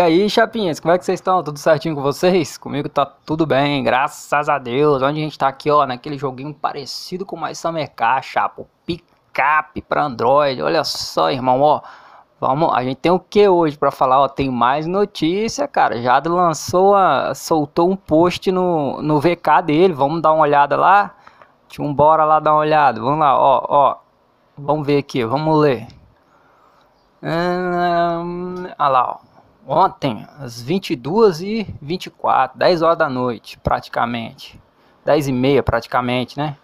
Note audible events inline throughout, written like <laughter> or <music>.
E aí, chapinhas, como é que vocês estão? Tudo certinho com vocês? Comigo tá tudo bem, graças a Deus. Onde a gente tá aqui, ó, naquele joguinho parecido com mais Samecar, chapa, picape pra Android. Olha só, irmão, ó. Vamos, a gente tem o que hoje para falar, ó, tem mais notícia, cara. Já lançou, a, soltou um post no, no VK dele. Vamos dar uma olhada lá. Tinha um bora lá dar uma olhada. Vamos lá, ó, ó. Vamos ver aqui, vamos ler. Ah lá, ó ontem, às 22h24, 10 horas da noite, praticamente. 10 e meia, praticamente, né?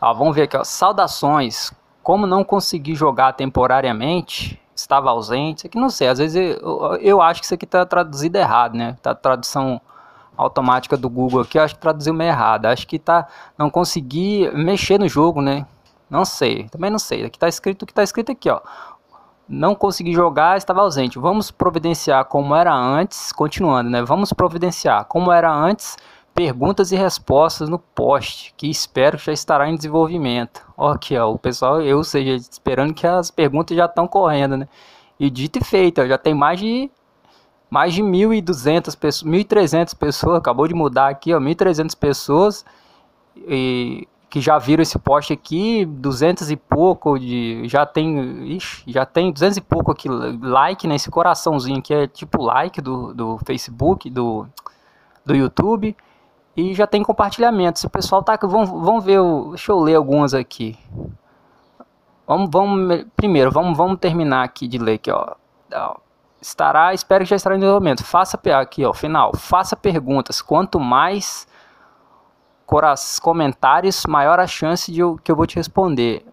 Ó, vamos ver aqui, ó. Saudações. Como não consegui jogar temporariamente, estava ausente. Isso aqui não sei, às vezes eu, eu acho que isso aqui está traduzido errado, né? Tá tradução automática do Google aqui, eu acho que traduziu meio errado. Acho que tá não consegui mexer no jogo, né? Não sei, também não sei. Aqui tá escrito o que tá escrito aqui, ó não consegui jogar, estava ausente. Vamos providenciar como era antes, continuando, né? Vamos providenciar como era antes, perguntas e respostas no post, que espero que já estará em desenvolvimento. Ok, ó, o pessoal, eu seja esperando que as perguntas já estão correndo, né? E dito e feito, já tem mais de mais de 1.200 pessoas, 1.300 pessoas, acabou de mudar aqui, ó, 1.300 pessoas e que já viram esse post aqui, 200 e pouco de já tem, ixi, já tem 200 e pouco aqui like nesse né? esse coraçãozinho que é tipo like do, do Facebook, do do YouTube e já tem compartilhamento. Se o pessoal tá vão, vão ver, o, deixa eu ler algumas aqui. Vamos, vamos primeiro, vamos, vamos terminar aqui de ler aqui, ó. Estará, espero que já estará em desenvolvimento. Faça aqui, ó, final. Faça perguntas. Quanto mais comentários, maior a chance de eu, que eu vou te responder.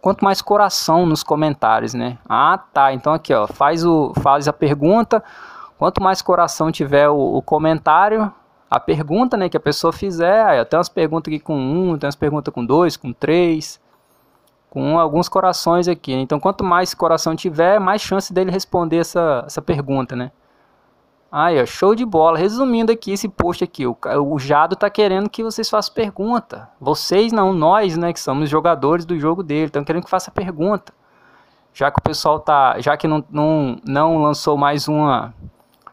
Quanto mais coração nos comentários, né? Ah, tá. Então aqui, ó, faz, o, faz a pergunta. Quanto mais coração tiver o, o comentário, a pergunta né, que a pessoa fizer, aí, ó, tem umas perguntas aqui com um, tem umas perguntas com dois, com três, com alguns corações aqui. Né? Então, quanto mais coração tiver, mais chance dele responder essa, essa pergunta, né? Aí, ó, show de bola. Resumindo aqui esse post aqui, o, o Jado tá querendo que vocês façam pergunta. Vocês não, nós, né, que somos jogadores do jogo dele, estão querendo que faça pergunta. Já que o pessoal tá, já que não, não, não lançou mais uma,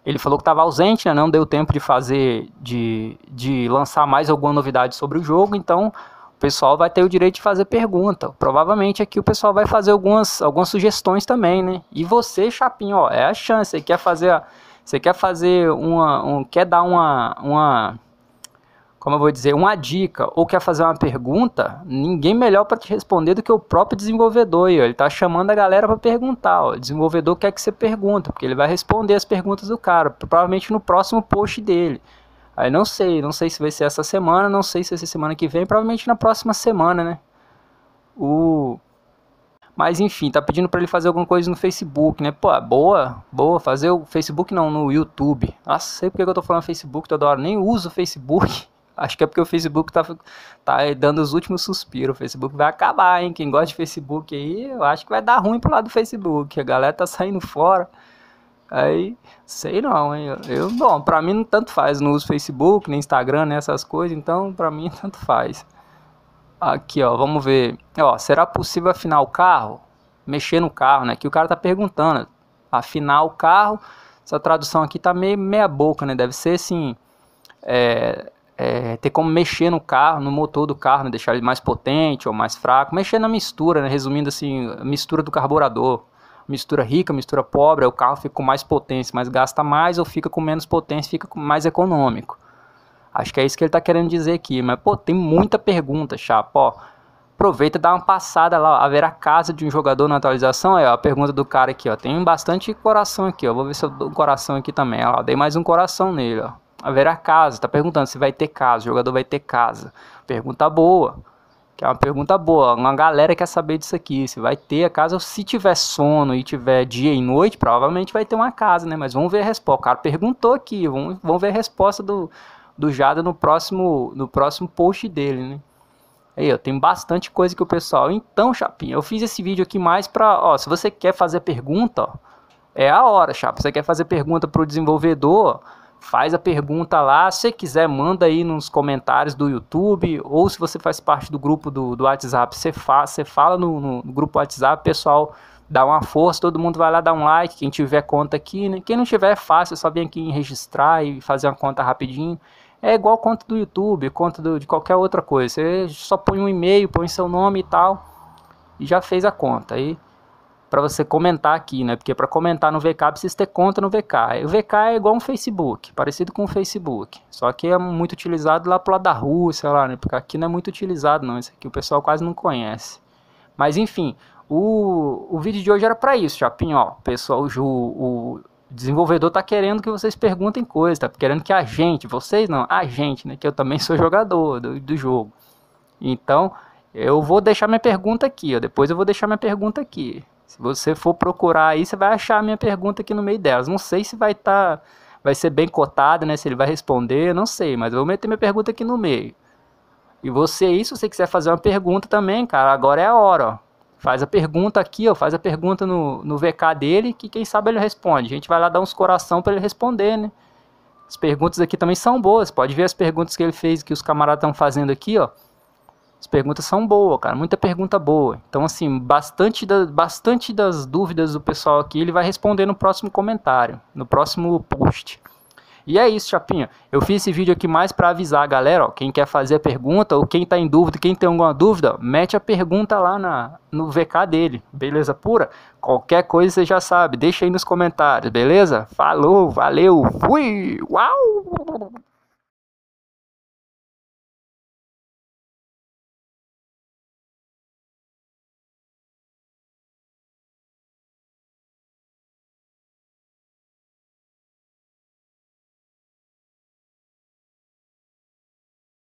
ele falou que estava ausente, né, não deu tempo de fazer, de, de lançar mais alguma novidade sobre o jogo, então o pessoal vai ter o direito de fazer pergunta. Provavelmente aqui o pessoal vai fazer algumas, algumas sugestões também, né? E você, Chapinho, ó, é a chance, quer fazer a você quer fazer uma, um, quer dar uma, uma, como eu vou dizer, uma dica ou quer fazer uma pergunta, ninguém melhor para te responder do que o próprio desenvolvedor. Aí, ó. Ele está chamando a galera para perguntar. Ó. O desenvolvedor quer que você pergunta, porque ele vai responder as perguntas do cara, provavelmente no próximo post dele. Aí não sei, não sei se vai ser essa semana, não sei se vai ser semana que vem, provavelmente na próxima semana, né? O mas enfim, tá pedindo para ele fazer alguma coisa no Facebook, né? Pô, boa, boa, fazer o Facebook não, no YouTube. Ah, sei porque eu tô falando Facebook toda hora, nem uso o Facebook. <laughs> Acho que é porque o Facebook tá, tá dando os últimos suspiros. O Facebook vai acabar, hein? Quem gosta de Facebook aí, eu acho que vai dar ruim pro lado do Facebook. A galera tá saindo fora. Aí, sei não, hein? Eu, bom, pra mim não tanto faz. Não uso Facebook, nem Instagram, nem essas coisas. Então, pra mim, <laughs> tanto faz. Aqui, ó, vamos ver. Ó, será possível afinar o carro? Mexer no carro, né? Que o cara tá perguntando. Afinar o carro. Essa tradução aqui tá meio meia boca, né? Deve ser assim. É, é, ter como mexer no carro, no motor do carro, né? deixar ele mais potente ou mais fraco, mexer na mistura, né? resumindo assim, mistura do carburador, mistura rica, mistura pobre, o carro fica com mais potência, mas gasta mais, ou fica com menos potência, fica mais econômico. Acho que é isso que ele está querendo dizer aqui. Mas, pô, tem muita pergunta, Chapo. Ó, aproveita e dá uma passada lá, a ver a casa de um jogador na atualização. Aí, ó, a pergunta do cara aqui, ó. Tem bastante coração aqui, ó. Vou ver se eu dou um coração aqui também. Ó, dei mais um coração nele, ó. A ver a casa. Tá perguntando se vai ter casa. O jogador vai ter casa. Pergunta boa. Que é uma pergunta boa. Uma galera quer saber disso aqui. Se vai ter a casa, se tiver sono e tiver dia e noite, provavelmente vai ter uma casa, né? Mas vamos ver a resposta. O cara perguntou aqui. Vamos, vamos ver a resposta do do Jada no próximo, no próximo post dele, né? Aí, ó, tem bastante coisa que o pessoal. Então, Chapinha, eu fiz esse vídeo aqui mais para, ó, se você quer fazer pergunta, ó, é a hora, Chapa. Você quer fazer pergunta para o desenvolvedor, faz a pergunta lá. Se quiser, manda aí nos comentários do YouTube. Ou se você faz parte do grupo do, do WhatsApp, você, fa você fala no, no, grupo WhatsApp, pessoal. Dá uma força, todo mundo vai lá dar um like. Quem tiver conta aqui, né? Quem não tiver é fácil, é só vir aqui registrar e fazer uma conta rapidinho. É igual conta do YouTube, conta do, de qualquer outra coisa. Você só põe um e-mail, põe seu nome e tal, e já fez a conta. Aí para você comentar aqui, né? Porque para comentar no VK precisa ter conta no VK. O VK é igual um Facebook, parecido com o Facebook, só que é muito utilizado lá pro lado da Rússia, lá, né? Porque aqui não é muito utilizado não, isso aqui o pessoal quase não conhece. Mas enfim, o, o vídeo de hoje era para isso, chapinho, ó. Pessoal, o, o desenvolvedor está querendo que vocês perguntem coisas, está querendo que a gente, vocês não, a gente, né, que eu também <laughs> sou jogador do, do jogo. Então, eu vou deixar minha pergunta aqui, ó, depois eu vou deixar minha pergunta aqui. Se você for procurar aí, você vai achar a minha pergunta aqui no meio delas. Não sei se vai estar, tá, vai ser bem cotada, né, se ele vai responder, não sei, mas eu vou meter minha pergunta aqui no meio. E você aí, se você quiser fazer uma pergunta também, cara, agora é a hora, ó. Faz a pergunta aqui, ó, faz a pergunta no, no VK dele, que quem sabe ele responde. A gente vai lá dar uns coração para ele responder, né? As perguntas aqui também são boas. Pode ver as perguntas que ele fez, que os camaradas estão fazendo aqui, ó. As perguntas são boas, cara. Muita pergunta boa. Então, assim, bastante, da, bastante das dúvidas do pessoal aqui, ele vai responder no próximo comentário, no próximo post. E é isso, chapinha. Eu fiz esse vídeo aqui mais para avisar a galera, ó, quem quer fazer a pergunta ou quem tá em dúvida, quem tem alguma dúvida, mete a pergunta lá na, no VK dele, beleza pura? Qualquer coisa você já sabe, deixa aí nos comentários, beleza? Falou, valeu, fui, uau!